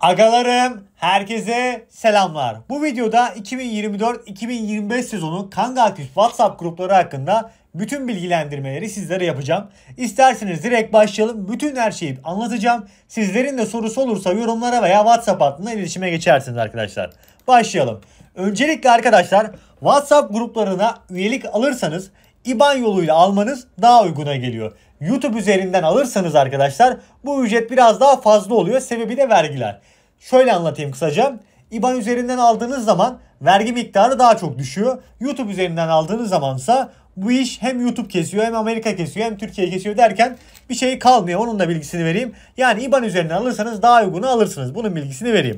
Agalarım herkese selamlar. Bu videoda 2024-2025 sezonu Kanga Aktif WhatsApp grupları hakkında bütün bilgilendirmeleri sizlere yapacağım. İsterseniz direkt başlayalım. Bütün her şeyi anlatacağım. Sizlerin de sorusu olursa yorumlara veya WhatsApp hattında iletişime geçersiniz arkadaşlar. Başlayalım. Öncelikle arkadaşlar WhatsApp gruplarına üyelik alırsanız İban yoluyla almanız daha uyguna geliyor. YouTube üzerinden alırsanız arkadaşlar bu ücret biraz daha fazla oluyor. Sebebi de vergiler. Şöyle anlatayım kısaca. IBAN üzerinden aldığınız zaman vergi miktarı daha çok düşüyor. YouTube üzerinden aldığınız zamansa bu iş hem YouTube kesiyor hem Amerika kesiyor hem Türkiye kesiyor derken bir şey kalmıyor. Onun da bilgisini vereyim. Yani IBAN üzerinden alırsanız daha uygunu alırsınız. Bunun bilgisini vereyim.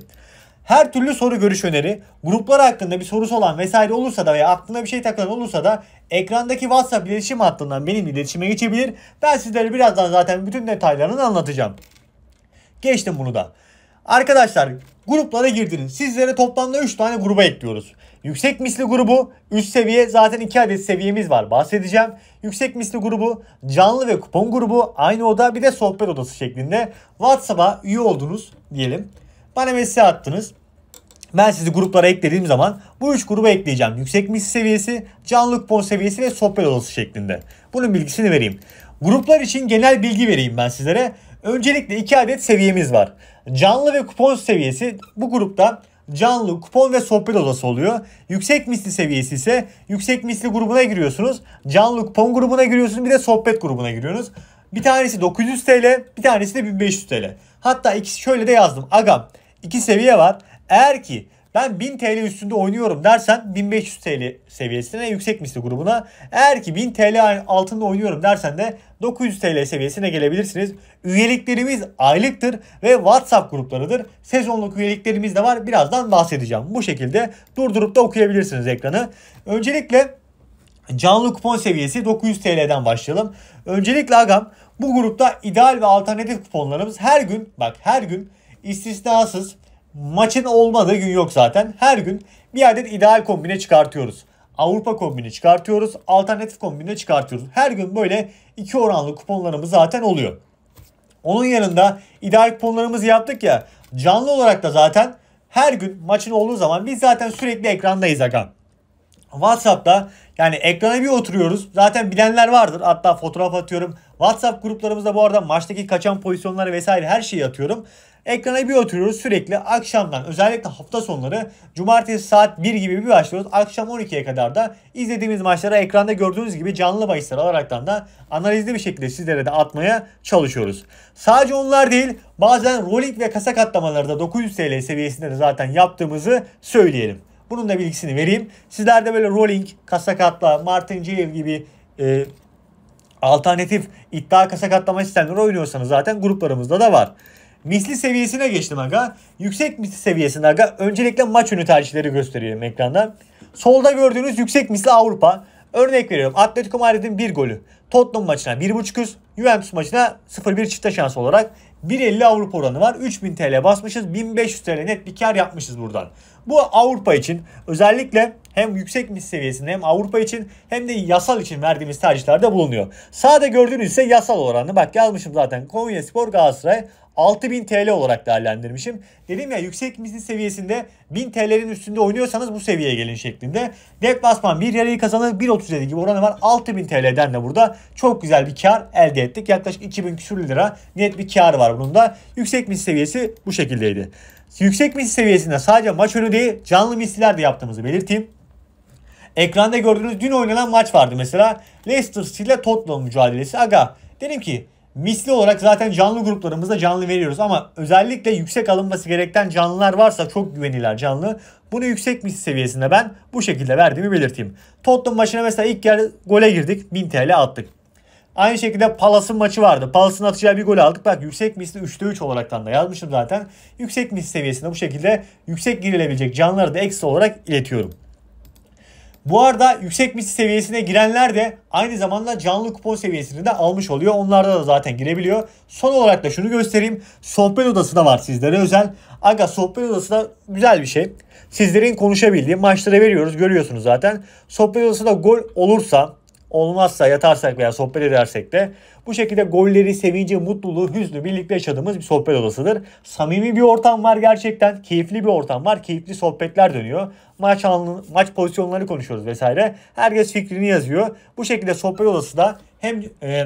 Her türlü soru görüş öneri, gruplar hakkında bir sorusu olan vesaire olursa da veya aklına bir şey takılan olursa da ekrandaki WhatsApp iletişim hattından benimle iletişime geçebilir. Ben sizlere birazdan zaten bütün detaylarını anlatacağım. Geçtim bunu da. Arkadaşlar gruplara girdiniz. Sizlere toplamda 3 tane gruba ekliyoruz. Yüksek misli grubu, üst seviye zaten 2 adet seviyemiz var bahsedeceğim. Yüksek misli grubu, canlı ve kupon grubu, aynı oda bir de sohbet odası şeklinde WhatsApp'a üye oldunuz diyelim. Bana mesaj attınız. Ben sizi gruplara eklediğim zaman bu üç gruba ekleyeceğim. Yüksek mis seviyesi, canlı kupon seviyesi ve sohbet odası şeklinde. Bunun bilgisini vereyim. Gruplar için genel bilgi vereyim ben sizlere. Öncelikle iki adet seviyemiz var. Canlı ve kupon seviyesi bu grupta canlı, kupon ve sohbet odası oluyor. Yüksek misli seviyesi ise yüksek misli grubuna giriyorsunuz. Canlı kupon grubuna giriyorsunuz bir de sohbet grubuna giriyorsunuz. Bir tanesi 900 TL, bir tanesi de 1500 TL. Hatta ikisi şöyle de yazdım. Agam iki seviye var. Eğer ki ben 1000 TL üstünde oynuyorum dersen 1500 TL seviyesine yüksek misli grubuna. Eğer ki 1000 TL altında oynuyorum dersen de 900 TL seviyesine gelebilirsiniz. Üyeliklerimiz aylıktır ve WhatsApp gruplarıdır. Sezonluk üyeliklerimiz de var. Birazdan bahsedeceğim. Bu şekilde durdurup da okuyabilirsiniz ekranı. Öncelikle canlı kupon seviyesi 900 TL'den başlayalım. Öncelikle agam bu grupta ideal ve alternatif kuponlarımız her gün bak her gün istisnasız maçın olmadığı gün yok zaten. Her gün bir adet ideal kombine çıkartıyoruz. Avrupa kombini çıkartıyoruz. Alternatif kombini çıkartıyoruz. Her gün böyle iki oranlı kuponlarımız zaten oluyor. Onun yanında ideal kuponlarımızı yaptık ya. Canlı olarak da zaten her gün maçın olduğu zaman biz zaten sürekli ekrandayız Hakan. WhatsApp'ta yani ekrana bir oturuyoruz. Zaten bilenler vardır. Hatta fotoğraf atıyorum. WhatsApp gruplarımızda bu arada maçtaki kaçan pozisyonları vesaire her şeyi atıyorum. Ekrana bir oturuyoruz sürekli akşamdan özellikle hafta sonları cumartesi saat 1 gibi bir başlıyoruz. Akşam 12'ye kadar da izlediğimiz maçlara ekranda gördüğünüz gibi canlı bahisler alaraktan da analizli bir şekilde sizlere de atmaya çalışıyoruz. Sadece onlar değil bazen rolling ve kasa katlamaları da 900 TL seviyesinde de zaten yaptığımızı söyleyelim. Bunun da bilgisini vereyim. Sizlerde böyle Rolling, Kasakatla, Martin Cale gibi e, alternatif iddia kasa katlama sistemleri oynuyorsanız zaten gruplarımızda da var. Misli seviyesine geçtim aga. Yüksek misli seviyesinde aga öncelikle maç önü tercihleri gösteriyorum ekranda. Solda gördüğünüz yüksek misli Avrupa. Örnek veriyorum Atletico Madrid'in bir golü. Tottenham maçına 1.5 üst, Juventus maçına 0-1 çifte şans olarak 1.50 Avrupa oranı var. 3000 TL basmışız. 1500 TL net bir kar yapmışız buradan. Bu Avrupa için özellikle hem yüksek mis seviyesinde hem Avrupa için hem de yasal için verdiğimiz tercihlerde bulunuyor. Sağda gördüğünüz ise yasal oranı. Bak yazmışım zaten Konya Spor Galatasaray 6000 TL olarak değerlendirmişim. Dedim ya yüksek misli seviyesinde 1000 TL'nin üstünde oynuyorsanız bu seviyeye gelin şeklinde. basman bir yarayı kazanır 1.37 gibi oranı var. 6000 TL'den de burada çok güzel bir kar elde ettik. Yaklaşık 2000 küsür lira net bir kar var bunun da. Yüksek misli seviyesi bu şekildeydi. Yüksek misli seviyesinde sadece maç önü değil ilgili canlı misliler de yaptığımızı belirteyim. Ekranda gördüğünüz dün oynanan maç vardı mesela. Leicester City ile Tottenham mücadelesi. Aga dedim ki misli olarak zaten canlı gruplarımızda canlı veriyoruz ama özellikle yüksek alınması gereken canlılar varsa çok güvenilir canlı. Bunu yüksek misli seviyesinde ben bu şekilde verdiğimi belirteyim. Tottenham maçına mesela ilk yer gole girdik 1000 TL attık. Aynı şekilde Palas'ın maçı vardı. Palas'ın atacağı bir gol aldık. Bak yüksek misli 3'te 3 olaraktan da yazmışım zaten. Yüksek misli seviyesinde bu şekilde yüksek girilebilecek canları da eksi olarak iletiyorum. Bu arada yüksek misli seviyesine girenler de aynı zamanda canlı kupon seviyesini de almış oluyor. Onlarda da zaten girebiliyor. Son olarak da şunu göstereyim. Sohbet odası da var sizlere özel. Aga sohbet odası da güzel bir şey. Sizlerin konuşabildiği maçlara veriyoruz. Görüyorsunuz zaten. Sohbet odasında gol olursa olmazsa yatarsak veya sohbet edersek de bu şekilde golleri, sevinci, mutluluğu, hüznü birlikte yaşadığımız bir sohbet odasıdır. Samimi bir ortam var gerçekten. Keyifli bir ortam var. Keyifli sohbetler dönüyor. Maç anlı, maç pozisyonları konuşuyoruz vesaire. Herkes fikrini yazıyor. Bu şekilde sohbet odası da hem e,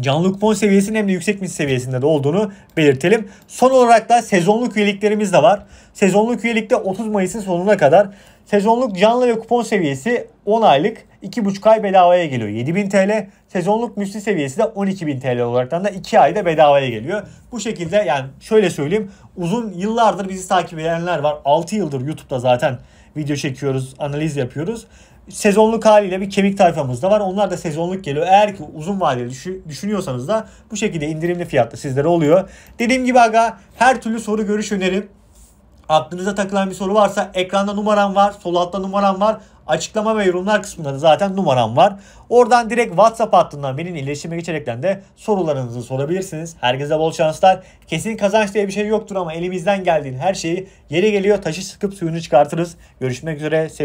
Canlı kupon seviyesinin hem de yüksek mis seviyesinde de olduğunu belirtelim. Son olarak da sezonluk üyeliklerimiz de var. Sezonluk üyelikte 30 Mayıs'ın sonuna kadar sezonluk canlı ve kupon seviyesi 10 aylık 2,5 ay bedavaya geliyor 7000 TL. Sezonluk müsli seviyesi de 12.000 TL olaraktan da 2 ayda bedavaya geliyor. Bu şekilde yani şöyle söyleyeyim uzun yıllardır bizi takip edenler var. 6 yıldır YouTube'da zaten video çekiyoruz, analiz yapıyoruz. Sezonluk haliyle bir kemik tayfamız da var. Onlar da sezonluk geliyor. Eğer ki uzun vadeli düşünüyorsanız da bu şekilde indirimli fiyatta sizlere oluyor. Dediğim gibi aga her türlü soru görüş önerim Aklınıza takılan bir soru varsa ekranda numaram var, sol altta numaram var. Açıklama ve yorumlar kısmında da zaten numaram var. Oradan direkt WhatsApp hattından benimle iletişime geçerekten de sorularınızı sorabilirsiniz. Herkese bol şanslar. Kesin kazanç diye bir şey yoktur ama elimizden geldiğin her şeyi yere geliyor taşı sıkıp suyunu çıkartırız. Görüşmek üzere. Sevgili